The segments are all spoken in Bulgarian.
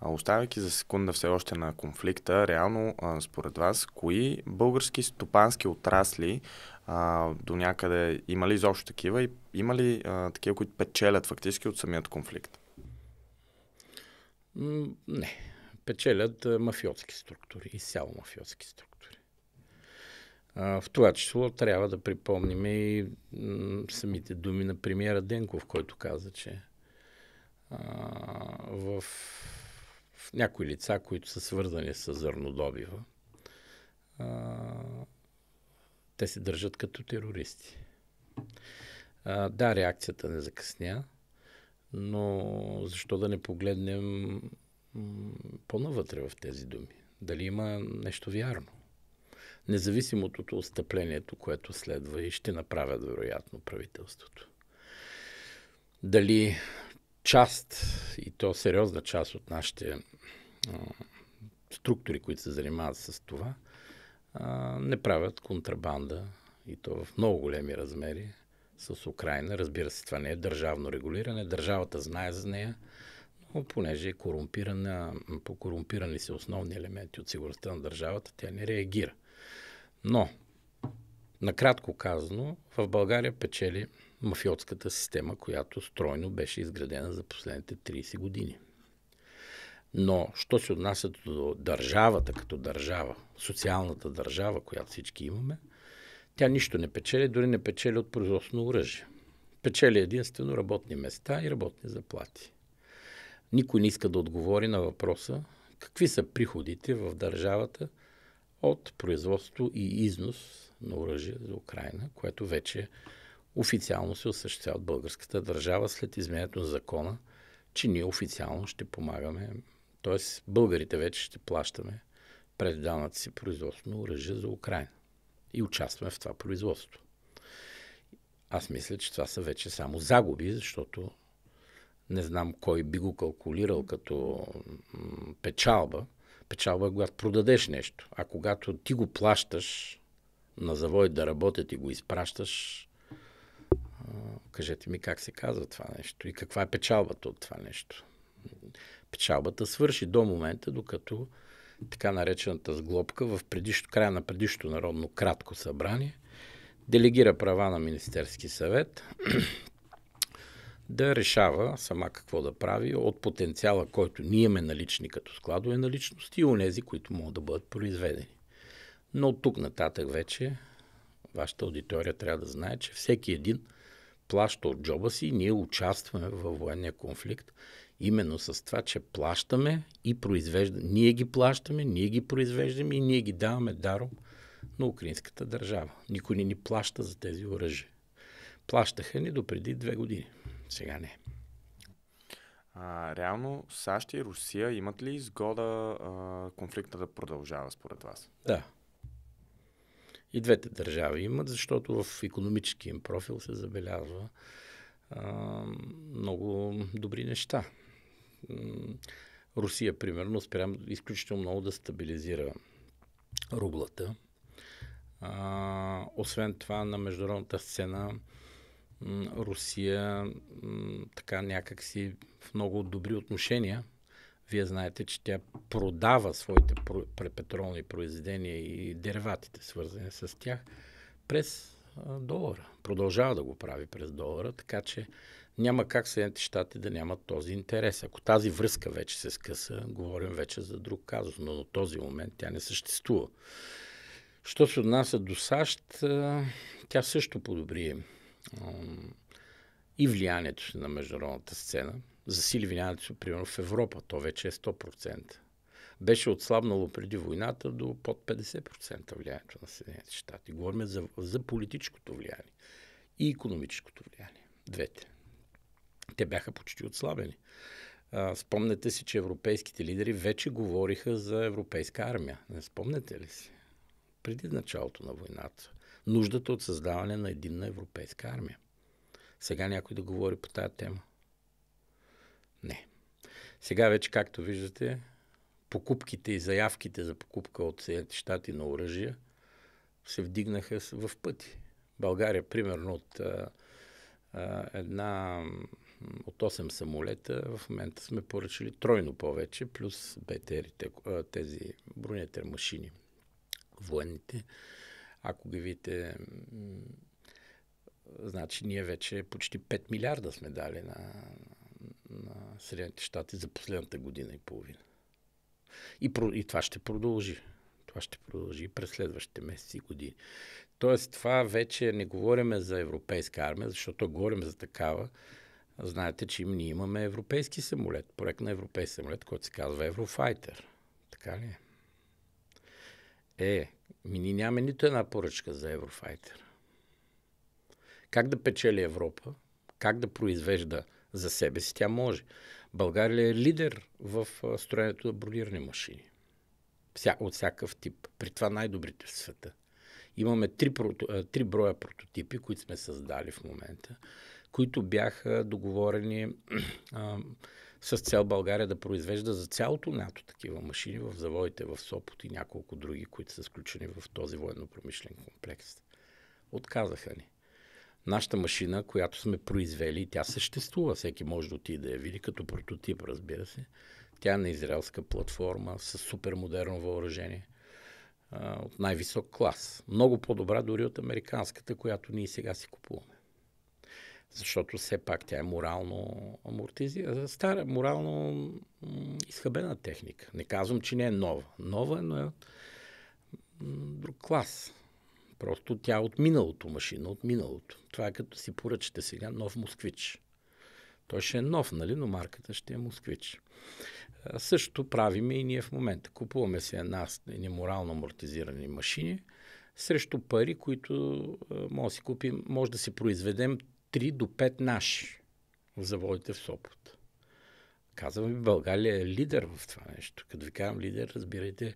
Оставяйки за секунда все още на конфликта, реално според вас, кои български стопански отрасли а, до някъде има ли изобщо такива и има ли а, такива, които печелят фактически от самият конфликт? Не. Печелят мафиотски структури, изцяло мафиотски структури. В това число трябва да припомним и самите думи на премиера Денков, който каза, че в някои лица, които са свързани с зърнодобива, а, те се държат като терористи. А, да, реакцията не закъсня, но защо да не погледнем по-навътре в тези думи? Дали има нещо вярно? Независимо от отстъплението, което следва и ще направят, вероятно, правителството. Дали част, и то сериозна част от нашите структури, които се занимават с това, а, не правят контрабанда и то в много големи размери с Украина. Разбира се, това не е държавно регулиране. Държавата знае за нея, но понеже е корумпирана, по корумпирани се основни елементи от сигурността на държавата, тя не реагира. Но, накратко казано, в България печели мафиотската система, която стройно беше изградена за последните 30 години. Но, що се отнася до държавата като държава, социалната държава, която всички имаме, тя нищо не печели, дори не печели от производствено оръжие. Печели единствено работни места и работни заплати. Никой не иска да отговори на въпроса какви са приходите в държавата от производство и износ на оръжие за Украина, което вече официално се осъществява от българската държава след изменението на закона, че ние официално ще помагаме Тоест, българите вече ще плащаме през данъци си производство на оръжие за Украина. И участваме в това производство. Аз мисля, че това са вече само загуби, защото не знам кой би го калкулирал като печалба. Печалба е когато продадеш нещо. А когато ти го плащаш на завой да работят и го изпращаш, кажете ми как се казва това нещо и каква е печалбата от това нещо печалбата свърши до момента, докато така наречената сглобка в предишто, края на предишното народно кратко събрание делегира права на Министерски съвет да решава сама какво да прави от потенциала, който ние имаме налични като складове наличности и у нези, които могат да бъдат произведени. Но от тук нататък вече вашата аудитория трябва да знае, че всеки един плаща от джоба си и ние участваме във военния конфликт Именно с това, че плащаме и произвеждаме. Ние ги плащаме, ние ги произвеждаме и ние ги даваме даром на украинската държава. Никой не ни плаща за тези оръжия. Плащаха ни до преди две години. Сега не. А, реално САЩ и Русия имат ли изгода а, конфликта да продължава според вас? Да. И двете държави имат, защото в економическия им профил се забелязва а, много добри неща. Русия, примерно, спрям изключително много да стабилизира рублата. А, освен това, на международната сцена Русия така някакси в много добри отношения. Вие знаете, че тя продава своите препетролни произведения и дериватите, свързани с тях, през долара. Продължава да го прави през долара, така че няма как Съединените щати да нямат този интерес. Ако тази връзка вече се скъса, говорим вече за друг казус, но на този момент тя не съществува. Що се отнася до САЩ, тя също подобри и влиянието си на международната сцена. Засили влиянието си, примерно, в Европа. То вече е 100%. Беше отслабнало преди войната до под 50% влиянието на Съединените щати. Говорим за, за политическото влияние и економическото влияние. Двете те бяха почти отслабени. А, спомнете си, че европейските лидери вече говориха за европейска армия. Не спомнете ли си? Преди началото на войната. Нуждата от създаване на единна европейска армия. Сега някой да говори по тази тема? Не. Сега вече, както виждате, покупките и заявките за покупка от Съединените щати на оръжия се вдигнаха в пъти. България, примерно, от а, а, една от 8 самолета в момента сме поръчали тройно повече, плюс БТРите, тези бронетер машини, военните. Ако ги видите, значи ние вече почти 5 милиарда сме дали на, на Съединените щати за последната година и половина. И, и това ще продължи. Това ще продължи през следващите месеци и години. Тоест, това вече не говорим за европейска армия, защото говорим за такава, Знаете, че ние имаме европейски самолет, проект на европейски самолет, който се казва Еврофайтер. Така ли е? Е, ми ни нямаме нито една поръчка за Еврофайтер. Как да печели Европа? Как да произвежда за себе си? Тя може. България е лидер в строенето на бронирани машини. Вся, от всякакъв тип. При това най-добрите в света. Имаме три, три броя прототипи, които сме създали в момента които бяха договорени а, с цел България да произвежда за цялото НАТО такива машини в заводите в Сопот и няколко други, които са включени в този военно-промишлен комплекс. Отказаха ни. Нашата машина, която сме произвели, тя съществува. Всеки може да отиде да я види като прототип, разбира се. Тя е на израелска платформа с супермодерно въоръжение а, от най-висок клас. Много по-добра дори от американската, която ние сега си купуваме защото все пак тя е морално амортизира. стара, морално изхъбена техника. Не казвам, че не е нова. Нова, но е друг клас. Просто тя е от миналото машина, от миналото. Това е като си поръчате сега нов москвич. Той ще е нов, нали, но марката ще е москвич. Същото правиме и ние в момента. Купуваме се една неморално амортизирани машини срещу пари, които може да си купим, може да си произведем 3 до 5 наши в заводите в Сопот. Казвам ви, България е лидер в това нещо. Като ви казвам лидер, разбирайте,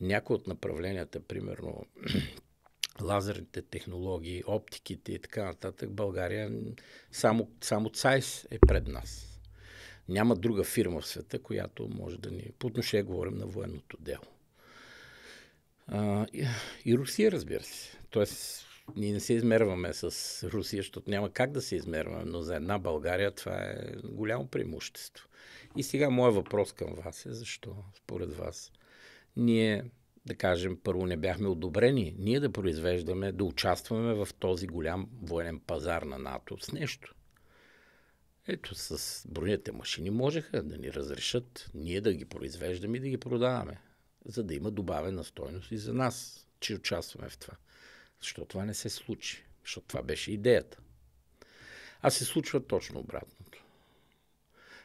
някои от направленията, примерно лазерните технологии, оптиките и така нататък, България само, само ЦАЙС е пред нас. Няма друга фирма в света, която може да ни... По отношение говорим на военното дело. А, и, и Русия, разбира се. Тоест, ние не се измерваме с Русия, защото няма как да се измерваме, но за една България това е голямо преимущество. И сега моят въпрос към вас е защо, според вас, ние, да кажем, първо не бяхме одобрени, ние да произвеждаме, да участваме в този голям военен пазар на НАТО с нещо. Ето с бронете машини можеха да ни разрешат ние да ги произвеждаме и да ги продаваме, за да има добавена стойност и за нас, че участваме в това. Защо това не се случи? Защото това беше идеята. А се случва точно обратното.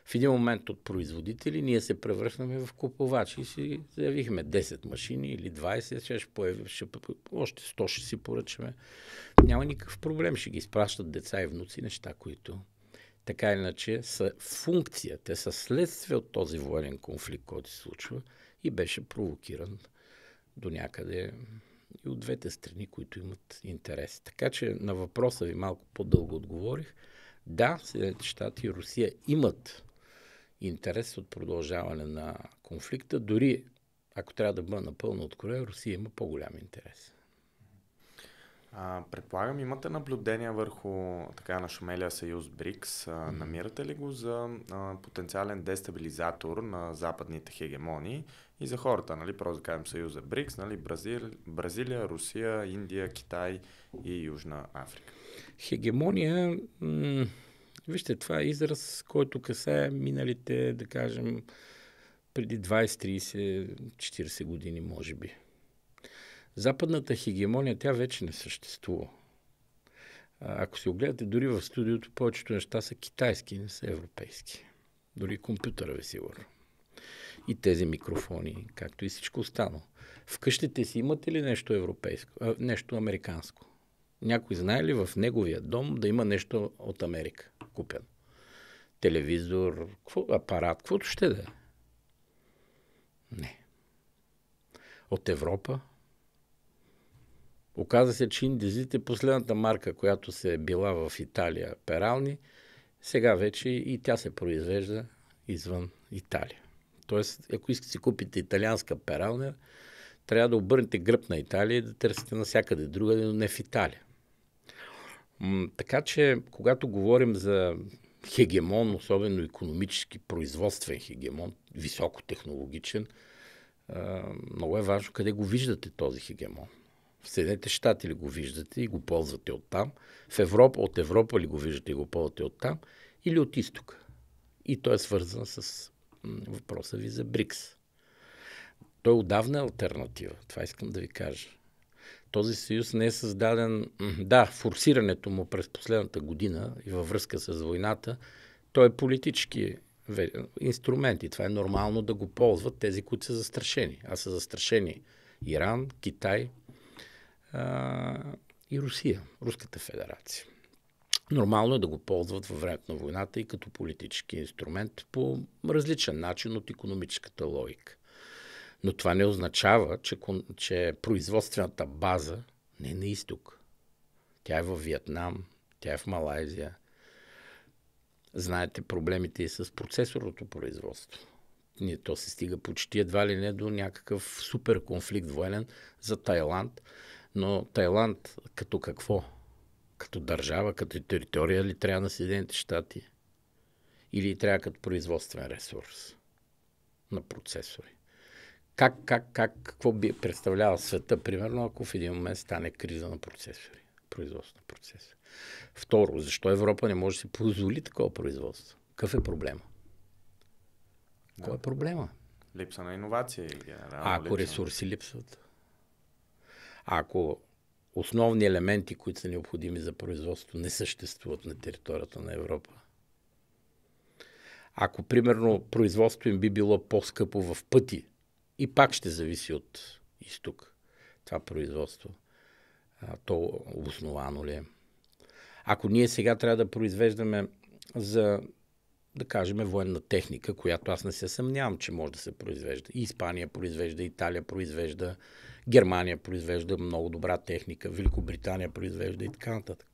В един момент от производители ние се превръщаме в купувачи и си заявихме 10 машини или 20, ще, ще появи, ще, още 100 ще си поръчаме. Няма никакъв проблем, ще ги изпращат деца и внуци, неща, които така иначе са функция, те са следствие от този военен конфликт, който се случва и беше провокиран до някъде и от двете страни, които имат интерес. Така че на въпроса ви малко по-дълго отговорих. Да, Съединените щати и Русия имат интерес от продължаване на конфликта. Дори, ако трябва да бъда напълно откровен, Русия има по-голям интерес. А, предполагам, имате наблюдения върху така Шумелия съюз БРИКС. А, намирате ли го за а, потенциален дестабилизатор на западните хегемони и за хората, нали, просто да кажем Съюза БРИКС, нали, Бразил, Бразилия, Русия, Индия, Китай и Южна Африка. Хегемония, м- вижте, това е израз, който касае миналите, да кажем, преди 20, 30, 40 години, може би. Западната хегемония, тя вече не съществува. Ако се огледате дори в студиото, повечето неща са китайски, не са европейски. Дори компютъра ви сигурно и тези микрофони, както и всичко останало. В къщите си имате ли нещо европейско, нещо американско? Някой знае ли в неговия дом да има нещо от Америка купено? Телевизор, апарат, каквото ще да е. Не. От Европа? Оказа се, че индезите, последната марка, която се е била в Италия, перални, сега вече и тя се произвежда извън Италия. Тоест, ако искате си купите италианска пералня, трябва да обърнете гръб на Италия и да търсите навсякъде друга, но не в Италия. М- така че, когато говорим за хегемон, особено економически, производствен хегемон, високотехнологичен, а, много е важно къде го виждате този хегемон. В Съединените щати ли го виждате и го ползвате оттам, в Европа, от Европа ли го виждате и го ползвате оттам, или от изтока. И той е свързан с въпроса ви за БРИКС. Той е отдавна е альтернатива. Това искам да ви кажа. Този съюз не е създаден... Да, форсирането му през последната година и във връзка с войната, той е политически инструмент и това е нормално да го ползват тези, които са застрашени. А са застрашени Иран, Китай а, и Русия, Руската федерация. Нормално е да го ползват във времето на войната и като политически инструмент по различен начин от економическата логика. Но това не означава, че, че производствената база не е на изток. Тя е във Виетнам, тя е в Малайзия. Знаете проблемите и с процесорното производство. то се стига почти едва ли не до някакъв супер конфликт военен за Тайланд. Но Тайланд като какво? като държава, като територия ли трябва на Съединените щати? Или трябва като производствен ресурс на процесори? Как, как, как, какво би представлява света, примерно, ако в един момент стане криза на процесори, производство на процесори? Второ, защо Европа не може да си позволи такова производство? Какъв е проблема? Да. Кой е проблема? Липса на иновации. Генерално, ако липса... ресурси липсват. Ако основни елементи, които са необходими за производство, не съществуват на територията на Европа. Ако, примерно, производство им би било по-скъпо в пъти, и пак ще зависи от изток това производство, а, то обосновано ли е. Ако ние сега трябва да произвеждаме за да кажем, военна техника, която аз не се съмнявам, че може да се произвежда. И Испания произвежда, Италия произвежда, Германия произвежда много добра техника, Великобритания произвежда и така нататък.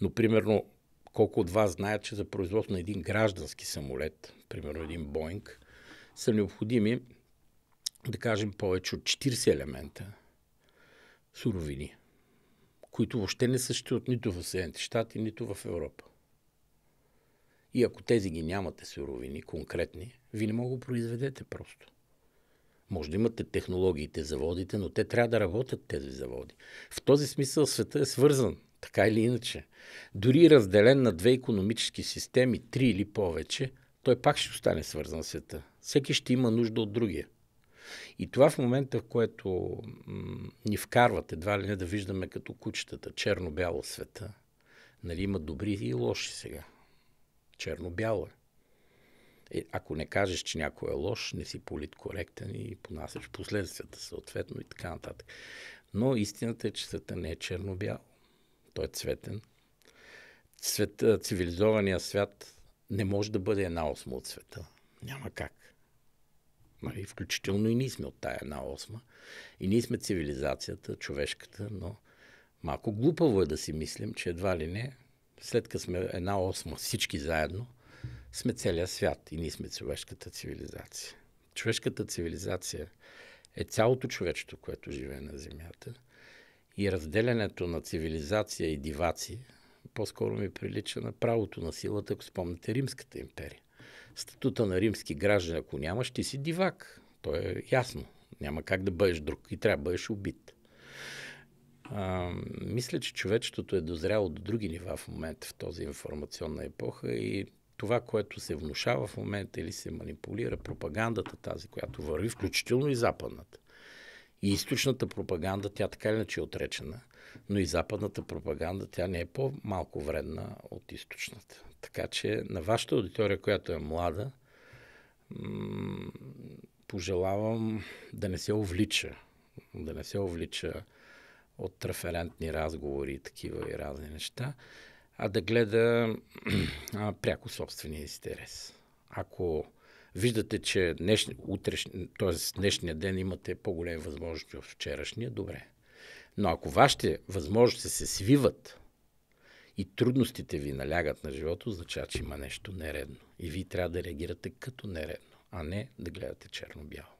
Но, примерно, колко от вас знаят, че за производство на един граждански самолет, примерно един Боинг, са необходими, да кажем, повече от 40 елемента суровини, които въобще не съществуват нито в Съединените щати, нито в Европа. И ако тези ги нямате суровини, конкретни, ви не мога да произведете просто. Може да имате технологиите, заводите, но те трябва да работят тези заводи. В този смисъл света е свързан, така или иначе. Дори разделен на две економически системи, три или повече, той пак ще остане свързан света. Всеки ще има нужда от другия. И това в момента, в което м- ни вкарват, едва ли не да виждаме като кучетата, черно-бяло света, нали, има добри и лоши сега черно-бяло е. И е, ако не кажеш, че някой е лош, не си политкоректен и понасяш последствията съответно и така нататък. Но истината е, че света не е черно-бял. Той е цветен. Света, цивилизования свят не може да бъде една осма от света. Няма как. Нали, включително и ние сме от тая една осма. И ние сме цивилизацията, човешката, но малко глупаво е да си мислим, че едва ли не след като сме една осма всички заедно, сме целия свят и ние сме човешката цивилизация. Човешката цивилизация е цялото човечето, което живее на Земята и разделянето на цивилизация и диваци по-скоро ми прилича на правото на силата, ако спомните Римската империя. Статута на римски граждан, ако нямаш, ти си дивак. То е ясно. Няма как да бъдеш друг и трябва да бъдеш убит. А, мисля, че човечеството е дозряло до други нива в момента в този информационна епоха и това, което се внушава в момента или се манипулира, пропагандата тази, която върви, включително и западната. И източната пропаганда, тя така или иначе е отречена, но и западната пропаганда, тя не е по-малко вредна от източната. Така че на вашата аудитория, която е млада, пожелавам да не се увлича. Да не се увлича от референтни разговори и такива и разни неща, а да гледа а, пряко собствения интерес. Ако виждате, че днеш, утреш, т.е. днешния ден имате по-големи възможности от вчерашния, добре. Но ако вашите възможности се свиват и трудностите ви налягат на живота, означава, че има нещо нередно. И вие трябва да реагирате като нередно, а не да гледате черно-бяло.